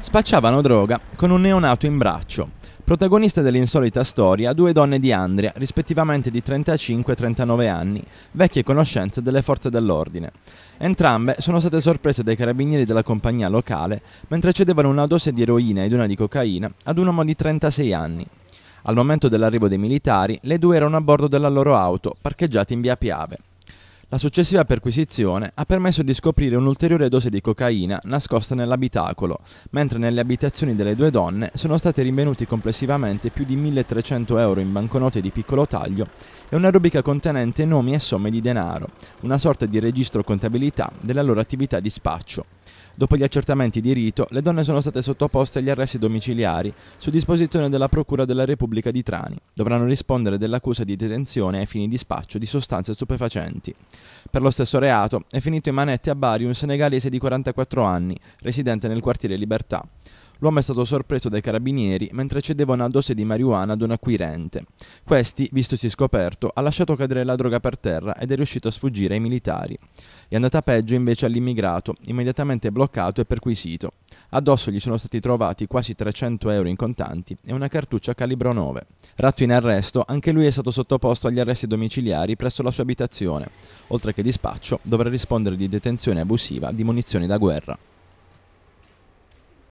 Spacciavano droga con un neonato in braccio. Protagoniste dell'insolita storia, due donne di Andria, rispettivamente di 35 e 39 anni, vecchie conoscenze delle forze dell'ordine. Entrambe sono state sorprese dai carabinieri della compagnia locale mentre cedevano una dose di eroina ed una di cocaina ad un uomo di 36 anni. Al momento dell'arrivo dei militari, le due erano a bordo della loro auto, parcheggiate in via Piave. La successiva perquisizione ha permesso di scoprire un'ulteriore dose di cocaina nascosta nell'abitacolo, mentre nelle abitazioni delle due donne sono stati rinvenuti complessivamente più di 1300 euro in banconote di piccolo taglio e una rubrica contenente nomi e somme di denaro, una sorta di registro contabilità della loro attività di spaccio. Dopo gli accertamenti di rito, le donne sono state sottoposte agli arresti domiciliari su disposizione della Procura della Repubblica di Trani. Dovranno rispondere dell'accusa di detenzione ai fini di spaccio di sostanze stupefacenti. Per lo stesso reato è finito in manette a Bari un senegalese di 44 anni, residente nel quartiere Libertà. L'uomo è stato sorpreso dai carabinieri mentre cedeva una dose di marijuana ad un acquirente. Questi, vistosi scoperto, ha lasciato cadere la droga per terra ed è riuscito a sfuggire ai militari. È andata peggio invece all'immigrato, immediatamente bloccato e perquisito. Addosso gli sono stati trovati quasi 300 euro in contanti e una cartuccia calibro 9. Ratto in arresto, anche lui è stato sottoposto agli arresti domiciliari presso la sua abitazione. Oltre che dispaccio, dovrà rispondere di detenzione abusiva di munizioni da guerra.